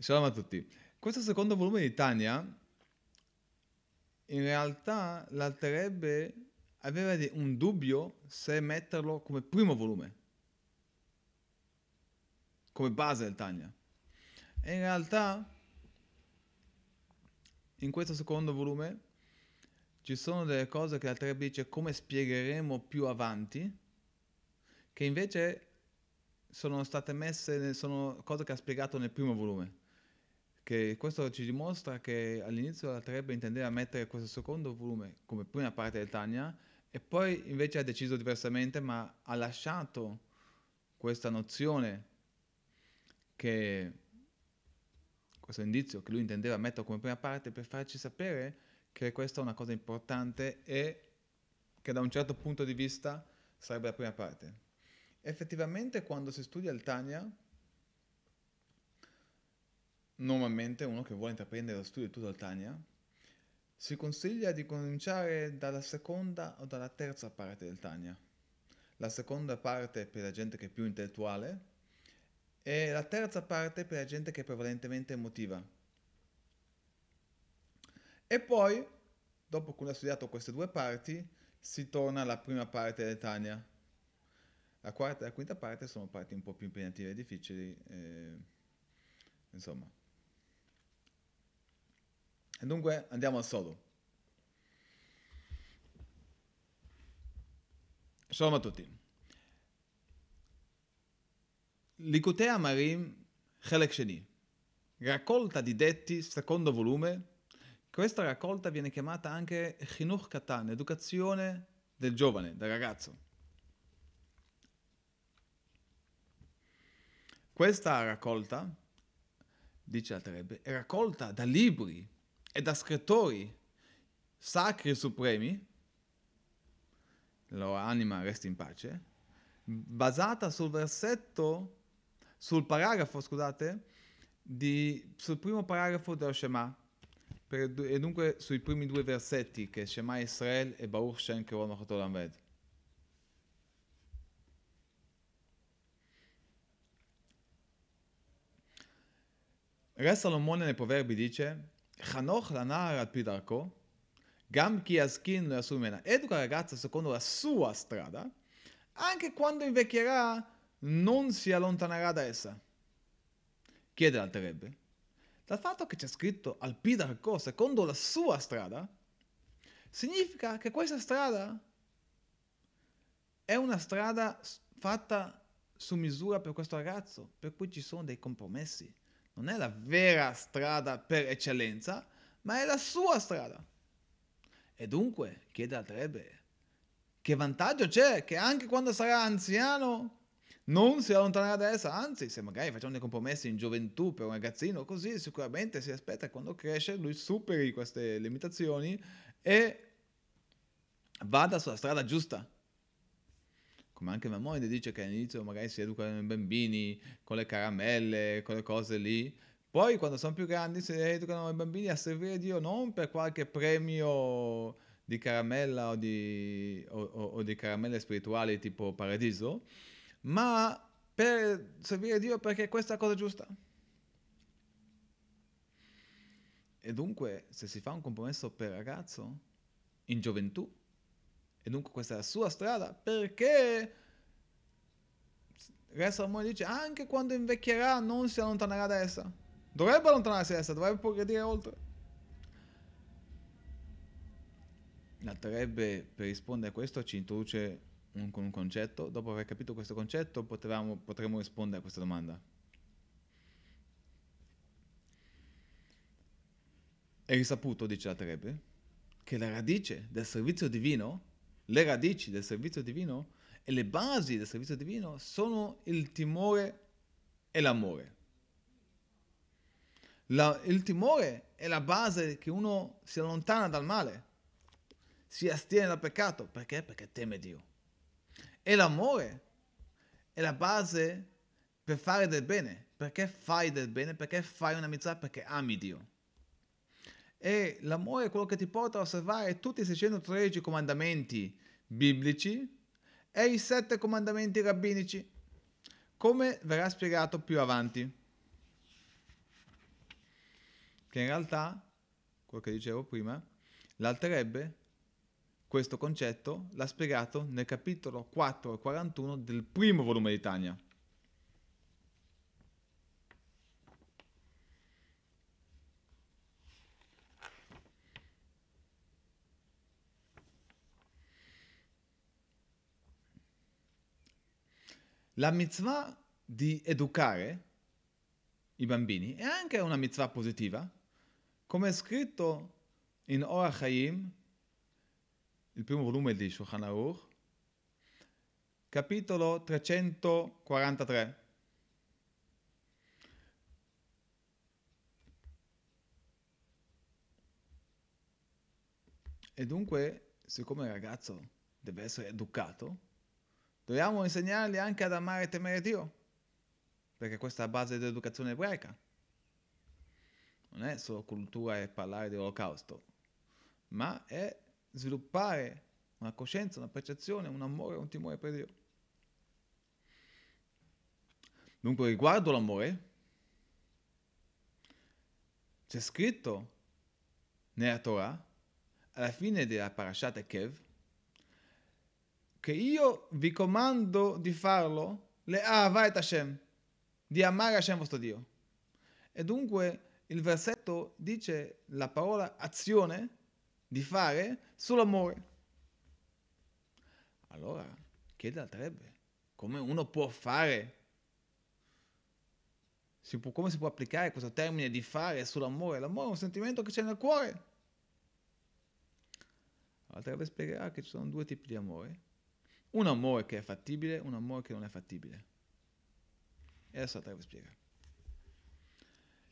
Shalom a tutti. Questo secondo volume di Tania, in realtà l'alterebbe aveva un dubbio se metterlo come primo volume, come base del Tania. E in realtà, in questo secondo volume, ci sono delle cose che l'alterebbe dice come spiegheremo più avanti, che invece sono state messe, sono cose che ha spiegato nel primo volume che questo ci dimostra che all'inizio la Trebbe intendeva mettere questo secondo volume come prima parte del Tania e poi invece ha deciso diversamente ma ha lasciato questa nozione che questo indizio che lui intendeva mettere come prima parte per farci sapere che questa è una cosa importante e che da un certo punto di vista sarebbe la prima parte. Effettivamente quando si studia il Tania Normalmente uno che vuole intraprendere lo studio di Tudortania si consiglia di cominciare dalla seconda o dalla terza parte del Tania. La seconda parte per la gente che è più intellettuale e la terza parte per la gente che è prevalentemente emotiva. E poi, dopo che uno ha studiato queste due parti, si torna alla prima parte del Tania. La quarta e la quinta parte sono parti un po' più impegnative e difficili, eh, insomma. E Dunque andiamo al sodo. Shalom a tutti. Likutei Marim Helek Sheni, raccolta di detti, secondo volume. Questa raccolta viene chiamata anche Chinuch Katan, educazione del giovane, del ragazzo. Questa raccolta, dice Altarebbe, è raccolta da libri e da scrittori sacri e supremi, la loro anima resta in pace, basata sul versetto, sul paragrafo, scusate, di, sul primo paragrafo dello Shema, per, e dunque sui primi due versetti che è Shema Israel e Baruch Shem Keron Ochatolam Ved. Re Salomone nei proverbi dice חנוך לנער על פי דרכו, גם כי יזקין לא יעשו ממנה. Educa ragazza secondo la sua strada, anche quando invecchierà non si allontanerà da essa. Chiede l'alterebbe. Dal fatto che c'è scritto al Pidarco secondo la sua strada, significa che questa strada è una strada fatta su misura per questo ragazzo, per cui ci sono dei compromessi, non è la vera strada per eccellenza, ma è la sua strada. E dunque chiede al Rebbe, che vantaggio c'è che anche quando sarà anziano non si allontanerà da essa, anzi se magari facciamo dei compromessi in gioventù per un ragazzino così sicuramente si aspetta che quando cresce lui superi queste limitazioni e vada sulla strada giusta come anche Mamonide dice che all'inizio magari si educano i bambini con le caramelle, con le cose lì, poi quando sono più grandi si educano i bambini a servire Dio non per qualche premio di caramella o di, o, o, o di caramelle spirituali tipo paradiso, ma per servire Dio perché questa è la cosa giusta. E dunque, se si fa un compromesso per ragazzo, in gioventù, e dunque questa è la sua strada perché Re Salomone dice anche quando invecchierà non si allontanerà da essa. Dovrebbe allontanarsi da essa, dovrebbe progredire oltre. L'altarebbe per rispondere a questo ci introduce un, un concetto. Dopo aver capito questo concetto potevamo, potremmo rispondere a questa domanda. È risaputo, dice l'altarebbe, che la radice del servizio divino le radici del servizio divino e le basi del servizio divino sono il timore e l'amore. La, il timore è la base che uno si allontana dal male, si astiene dal peccato, perché? Perché teme Dio. E l'amore è la base per fare del bene, perché fai del bene, perché fai una mitzvah, perché ami Dio. E l'amore è quello che ti porta a osservare tutti i 613 comandamenti biblici e i sette comandamenti rabbinici, come verrà spiegato più avanti. Che in realtà, quello che dicevo prima, l'alterebbe, questo concetto l'ha spiegato nel capitolo 4 e 41 del primo volume di Tania. La mitzvah di educare i bambini è anche una mitzvah positiva, come è scritto in Orach Haim, il primo volume di Shulchan Aruch, capitolo 343. E dunque, siccome il ragazzo deve essere educato, Dobbiamo insegnarli anche ad amare e temere Dio, perché questa è la base dell'educazione ebraica. Non è solo cultura e parlare dell'olocausto, ma è sviluppare una coscienza, una percezione, un amore, un timore per Dio. Dunque, riguardo l'amore, c'è scritto nella Torah, alla fine della parashat Kev, che io vi comando di farlo, le Ahavat Hashem, di amare Hashem vostro Dio. E dunque il versetto dice la parola azione di fare sull'amore. Allora, che d'altrebbe? Come uno può fare? Si può, come si può applicare questo termine di fare sull'amore? L'amore è un sentimento che c'è nel cuore. Altrebbe spiegherà che ci sono due tipi di amore un amore che è fattibile, un amore che non è fattibile. E adesso la Treva spiega.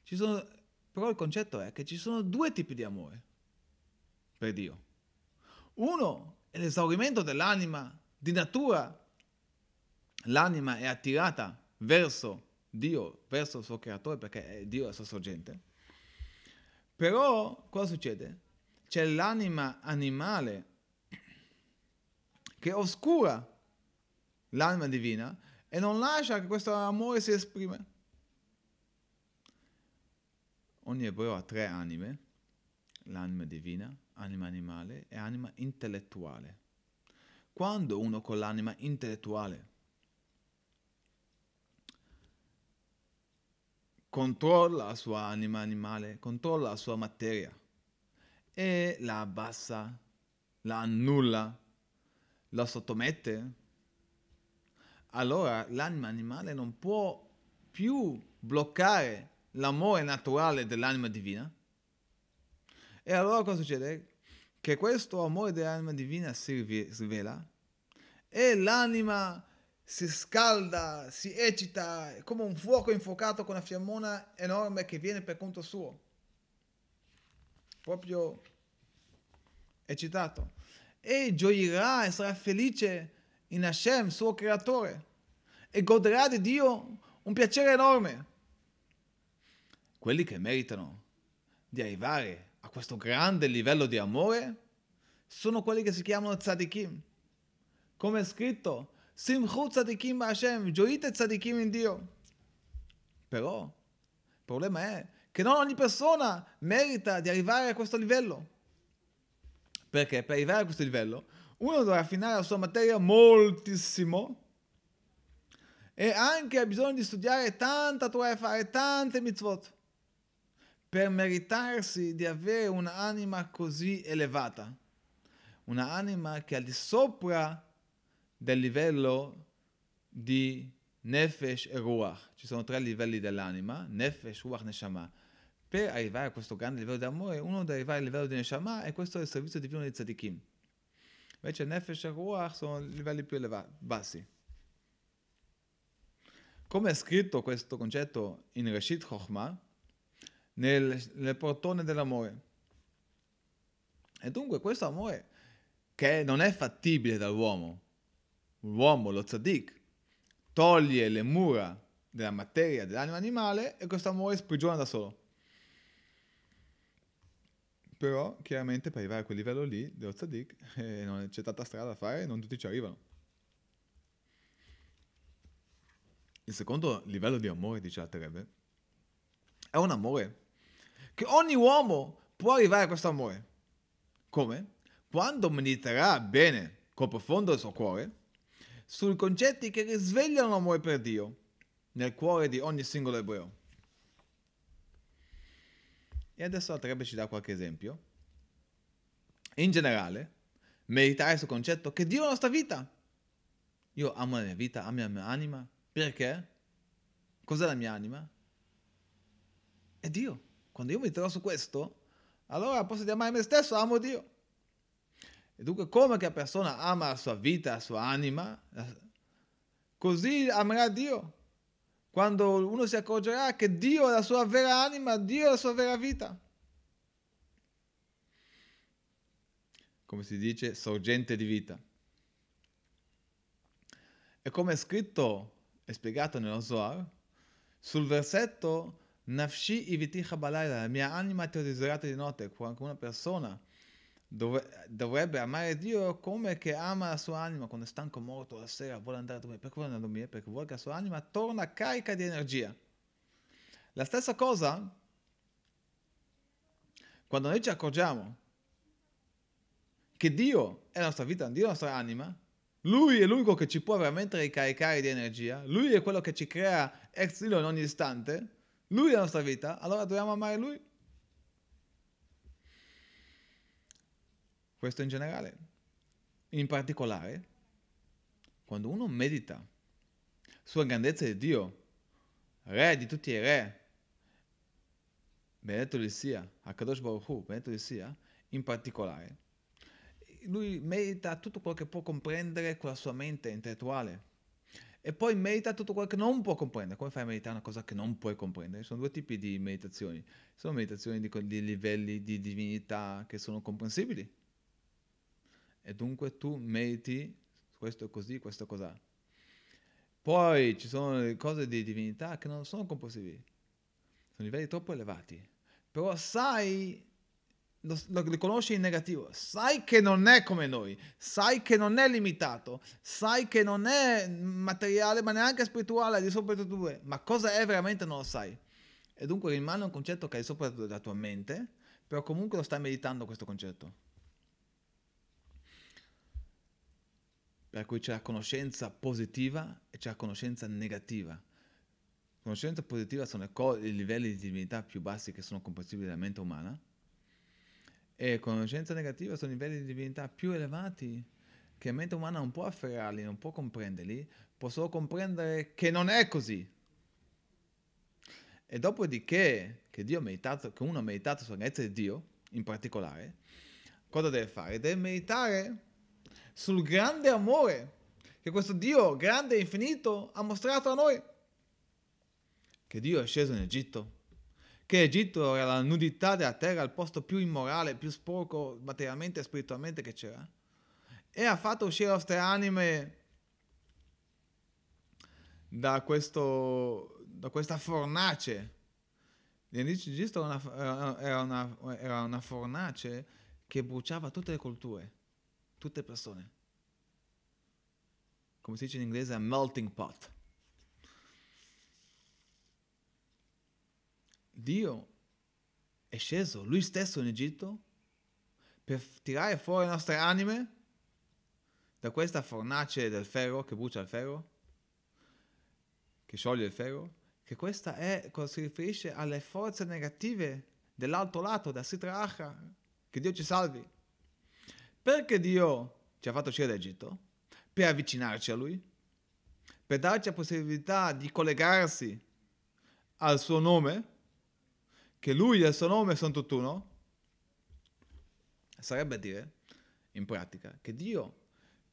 Sono, però il concetto è che ci sono due tipi di amore per Dio. Uno è l'esaurimento dell'anima di natura. L'anima è attirata verso Dio, verso il suo creatore, perché Dio è il suo sorgente. Però cosa succede? C'è l'anima animale che oscura l'anima divina e non lascia che questo amore si esprima. Ogni ebreo ha tre anime, l'anima divina, anima animale e anima intellettuale. Quando uno con l'anima intellettuale controlla la sua anima animale, controlla la sua materia e la abbassa, la annulla, la sottomette, allora l'anima animale non può più bloccare l'amore naturale dell'anima divina. E allora cosa succede? Che questo amore dell'anima divina si rivela e l'anima si scalda, si eccita, come un fuoco infuocato con una fiammona enorme che viene per conto suo. Proprio eccitato e gioirà e sarà felice in Hashem, suo creatore, e goderà di Dio un piacere enorme. Quelli che meritano di arrivare a questo grande livello di amore sono quelli che si chiamano tzadikim. Come è scritto, Simchu tzadikim Hashem, gioite tzadikim in Dio. Però il problema è che non ogni persona merita di arrivare a questo livello. Perché per arrivare a questo livello uno dovrà affinare la sua materia moltissimo e anche ha bisogno di studiare tanta Torah e fare tante mitzvot per meritarsi di avere un'anima così elevata, un'anima che è al di sopra del livello di Nefesh e Ruach. Ci sono tre livelli dell'anima, Nefesh, Ruach, Neshama per arrivare a questo grande livello di amore, uno deve arrivare al livello di Neshama e questo è il servizio divino dei tzadikim. Invece Nefesh e Ruach sono livelli più elevati, bassi. Come è scritto questo concetto in Rashid Chochmah, nel, nel portone dell'amore. E dunque questo amore, che non è fattibile dall'uomo, l'uomo, lo Tzadik, toglie le mura della materia dell'anima animale e questo amore sprigiona da solo. Però chiaramente per arrivare a quel livello lì dello Zadik eh, non c'è tanta strada da fare e non tutti ci arrivano. Il secondo livello di amore, dice la Terebe, è un amore che ogni uomo può arrivare a questo amore. Come? Quando mediterà bene, col profondo del suo cuore, sui concetti che risvegliano l'amore per Dio nel cuore di ogni singolo ebreo. E adesso Altrebe ci dà qualche esempio. In generale, meditare sul concetto che Dio è la nostra vita. Io amo la mia vita, amo la mia anima. Perché? Cos'è la mia anima? È Dio. Quando io mi trovo su questo, allora posso dire amare me stesso, amo Dio. E dunque, come che la persona ama la sua vita, la sua anima, così amerà Dio quando uno si accorgerà ah, che Dio è la sua vera anima, Dio è la sua vera vita. Come si dice, sorgente di vita. E come è scritto e spiegato nello Zohar, sul versetto Nafshi iviti la mia anima ti ho desiderato di notte, quando una persona dove, dovrebbe amare Dio come che ama la sua anima quando è stanco morto la sera, vuole andare a dormire. Perché vuole andare a dormire? Perché vuole che la sua anima torna carica di energia. La stessa cosa, quando noi ci accorgiamo che Dio è la nostra vita, Dio è la nostra anima, Lui è l'unico che ci può veramente ricaricare di energia, Lui è quello che ci crea ex in ogni istante, Lui è la nostra vita, allora dobbiamo amare Lui. questo in generale. In particolare, quando uno medita sulla grandezza di Dio, re di tutti i re, benedetto li sia, Akadosh Baruch Hu, benedetto li sia, in particolare, lui medita tutto quello che può comprendere con la sua mente intellettuale e poi medita tutto quello che non può comprendere. Come fai a meditare una cosa che non puoi comprendere? Ci sono due tipi di meditazioni. sono meditazioni di, di, livelli di divinità che sono comprensibili e dunque tu meriti questo così, questo cos'ha. Poi ci sono le cose di divinità che non sono compulsivi, sono livelli troppo elevati. Però sai, lo, lo, lo conosci in negativo, sai che non è come noi, sai che non è limitato, sai che non è materiale ma neanche spirituale, di sopra di due, ma cosa è veramente non lo sai. E dunque rimane un concetto che hai sopra della tua mente, però comunque lo stai meditando questo concetto. per cui c'è la conoscenza positiva e c'è la conoscenza negativa. Conoscenza positiva sono i livelli di divinità più bassi che sono comprensibili della mente umana e conoscenza negativa sono i livelli di divinità più elevati che la mente umana non può afferrarli, non può comprenderli, può solo comprendere che non è così. E dopodiché che, Dio ha meditato, che uno ha meditato sulla grandezza di Dio, in particolare, cosa deve fare? Deve meditare sul grande amore che questo Dio grande e infinito ha mostrato a noi. Che Dio è sceso in Egitto, che Egitto era la nudità della terra, il posto più immorale, più sporco materialmente e spiritualmente che c'era, e ha fatto uscire le nostre anime da, questo, da questa fornace. L'Egitto era una, era, una, era una fornace che bruciava tutte le culture tutte persone. Come si dice in inglese, a melting pot. Dio è sceso lui stesso in Egitto per tirare fuori le nostre anime da questa fornace del ferro che brucia il ferro, che scioglie il ferro, che questa è, si riferisce alle forze negative dell'altro lato, da Sitra Acha, che Dio ci salvi. Perché Dio ci ha fatto uscire d'Egitto? Per avvicinarci a Lui, per darci la possibilità di collegarsi al suo nome, che Lui e il suo nome sono tutt'uno. Sarebbe a dire, in pratica, che Dio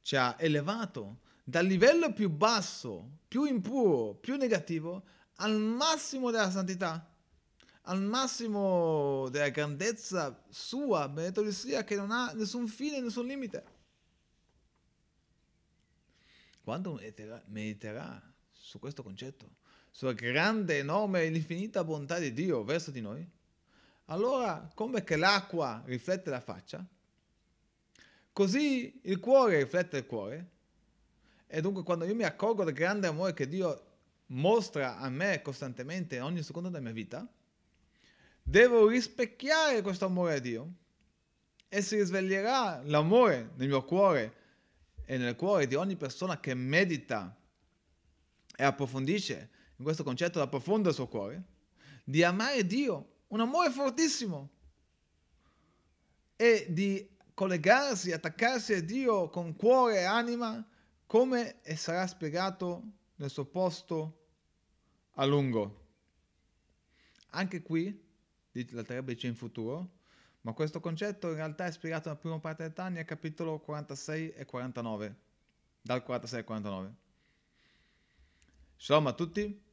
ci ha elevato dal livello più basso, più impuro, più negativo, al massimo della santità al massimo della grandezza sua, benedetto di sia, che non ha nessun fine, nessun limite. Quando mediterà su questo concetto, sulla grande, enorme e infinita bontà di Dio verso di noi, allora come che l'acqua riflette la faccia, così il cuore riflette il cuore, e dunque quando io mi accorgo del grande amore che Dio mostra a me costantemente ogni secondo della mia vita, Devo rispecchiare questo amore a Dio e si risveglierà l'amore nel mio cuore e nel cuore di ogni persona che medita e approfondisce in questo concetto da profondo il suo cuore, di amare Dio, un amore fortissimo, e di collegarsi, attaccarsi a Dio con cuore e anima, come sarà spiegato nel suo posto a lungo. Anche qui la terebbe in futuro, ma questo concetto in realtà è spiegato nella prima parte del Tania, capitolo 46 e 49, dal 46 al 49. Insomma, a tutti.